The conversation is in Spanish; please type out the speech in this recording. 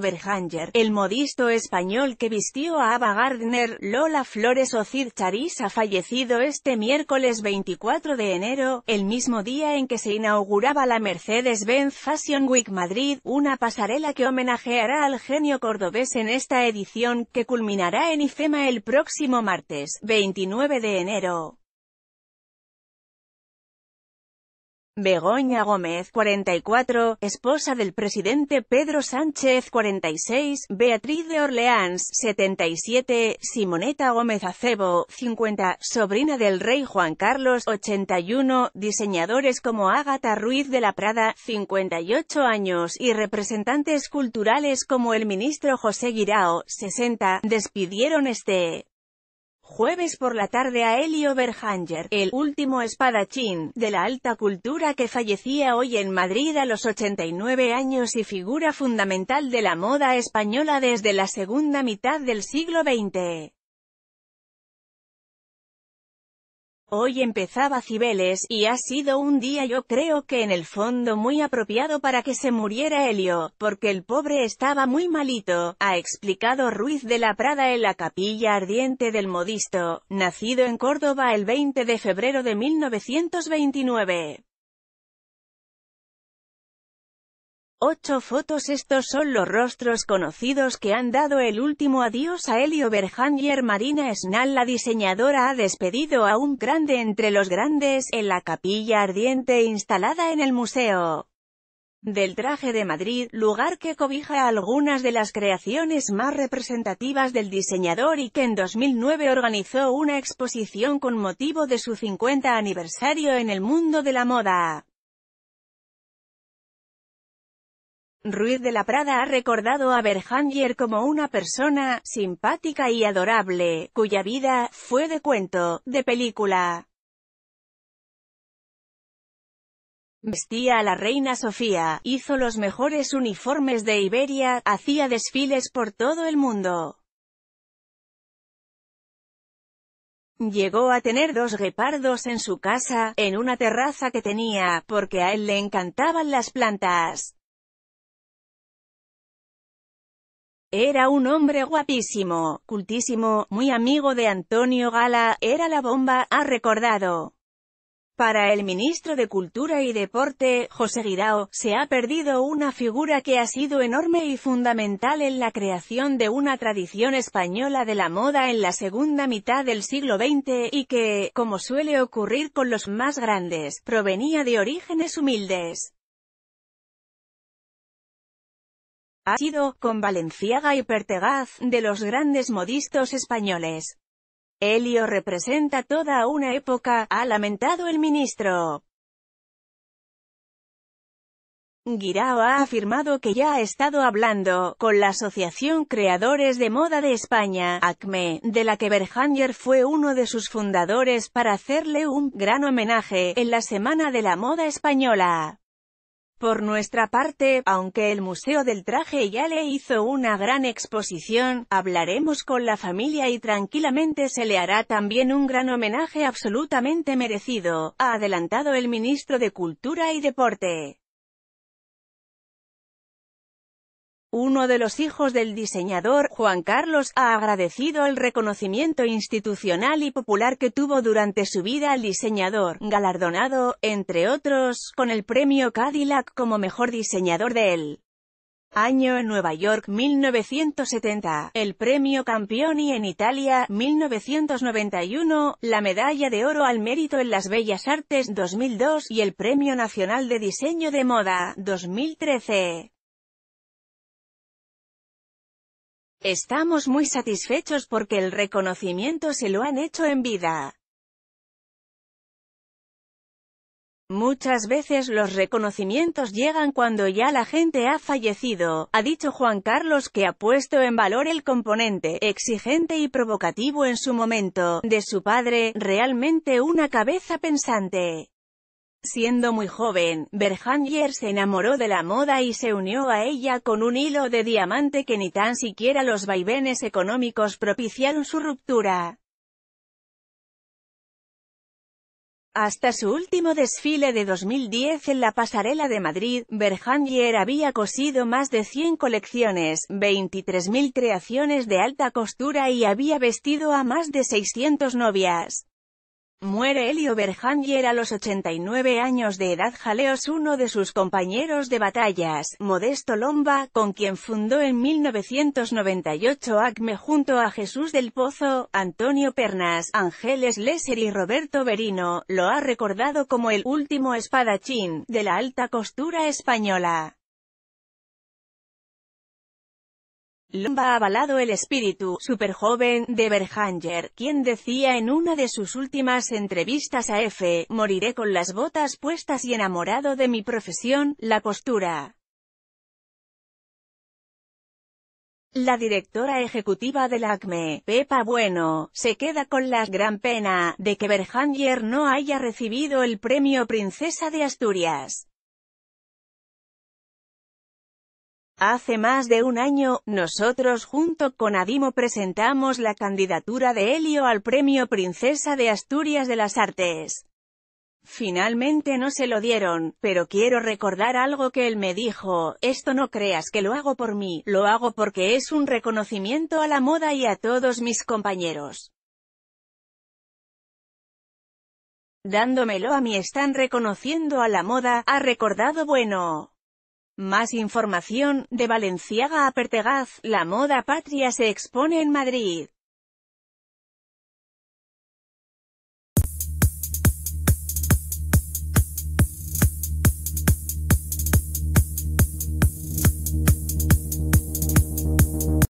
Berhanger, el modisto español que vistió a Ava Gardner, Lola Flores o Cid Charis ha fallecido este miércoles 24 de enero, el mismo día en que se inauguraba la Mercedes-Benz Fashion Week Madrid, una pasarela que homenajeará al genio cordobés en esta edición, que culminará en IFEMA el próximo martes, 29 de enero. Begoña Gómez, 44, esposa del presidente Pedro Sánchez, 46, Beatriz de Orleans, 77, Simoneta Gómez Acebo, 50, sobrina del rey Juan Carlos, 81, diseñadores como Ágata Ruiz de la Prada, 58 años, y representantes culturales como el ministro José Guirao, 60, despidieron este Jueves por la tarde a Elio Berhanger, el último espadachín de la alta cultura que fallecía hoy en Madrid a los 89 años y figura fundamental de la moda española desde la segunda mitad del siglo XX. Hoy empezaba Cibeles, y ha sido un día yo creo que en el fondo muy apropiado para que se muriera Helio, porque el pobre estaba muy malito, ha explicado Ruiz de la Prada en la capilla ardiente del modisto, nacido en Córdoba el 20 de febrero de 1929. Ocho fotos Estos son los rostros conocidos que han dado el último adiós a Elio Berhanger Marina Snall la diseñadora ha despedido a un grande entre los grandes, en la capilla ardiente instalada en el Museo del Traje de Madrid, lugar que cobija algunas de las creaciones más representativas del diseñador y que en 2009 organizó una exposición con motivo de su 50 aniversario en el mundo de la moda. Ruiz de la Prada ha recordado a Berhanger como una persona, simpática y adorable, cuya vida, fue de cuento, de película. Vestía a la reina Sofía, hizo los mejores uniformes de Iberia, hacía desfiles por todo el mundo. Llegó a tener dos guepardos en su casa, en una terraza que tenía, porque a él le encantaban las plantas. Era un hombre guapísimo, cultísimo, muy amigo de Antonio Gala, era la bomba, ha recordado. Para el ministro de Cultura y Deporte, José Guirao, se ha perdido una figura que ha sido enorme y fundamental en la creación de una tradición española de la moda en la segunda mitad del siglo XX y que, como suele ocurrir con los más grandes, provenía de orígenes humildes. Ha sido, con Valenciaga y Pertegaz, de los grandes modistas españoles. Helio representa toda una época, ha lamentado el ministro. Guirao ha afirmado que ya ha estado hablando con la Asociación Creadores de Moda de España, ACME, de la que Berhanger fue uno de sus fundadores para hacerle un gran homenaje en la Semana de la Moda Española. Por nuestra parte, aunque el Museo del Traje ya le hizo una gran exposición, hablaremos con la familia y tranquilamente se le hará también un gran homenaje absolutamente merecido, ha adelantado el ministro de Cultura y Deporte. Uno de los hijos del diseñador, Juan Carlos, ha agradecido el reconocimiento institucional y popular que tuvo durante su vida el diseñador, galardonado, entre otros, con el premio Cadillac como mejor diseñador él. año en Nueva York 1970, el premio Campioni en Italia 1991, la medalla de oro al mérito en las Bellas Artes 2002 y el Premio Nacional de Diseño de Moda 2013. Estamos muy satisfechos porque el reconocimiento se lo han hecho en vida. Muchas veces los reconocimientos llegan cuando ya la gente ha fallecido, ha dicho Juan Carlos que ha puesto en valor el componente, exigente y provocativo en su momento, de su padre, realmente una cabeza pensante. Siendo muy joven, Berhanger se enamoró de la moda y se unió a ella con un hilo de diamante que ni tan siquiera los vaivenes económicos propiciaron su ruptura. Hasta su último desfile de 2010 en la pasarela de Madrid, Berhanger había cosido más de 100 colecciones, 23.000 creaciones de alta costura y había vestido a más de 600 novias. Muere Elio Berhanger a los 89 años de edad Jaleos uno de sus compañeros de batallas, Modesto Lomba, con quien fundó en 1998 ACME junto a Jesús del Pozo, Antonio Pernas, Ángeles Lesser y Roberto Berino, lo ha recordado como el «último espadachín» de la alta costura española. Lomba ha avalado el espíritu super joven de Berhanger, quien decía en una de sus últimas entrevistas a F, moriré con las botas puestas y enamorado de mi profesión, la costura. La directora ejecutiva del ACME, Pepa Bueno, se queda con la gran pena de que Berhanger no haya recibido el premio Princesa de Asturias. Hace más de un año, nosotros junto con Adimo presentamos la candidatura de Helio al Premio Princesa de Asturias de las Artes. Finalmente no se lo dieron, pero quiero recordar algo que él me dijo, esto no creas que lo hago por mí, lo hago porque es un reconocimiento a la moda y a todos mis compañeros. Dándomelo a mí están reconociendo a la moda, ha recordado bueno. Más información, de Valenciaga a Pertegaz, la moda patria se expone en Madrid.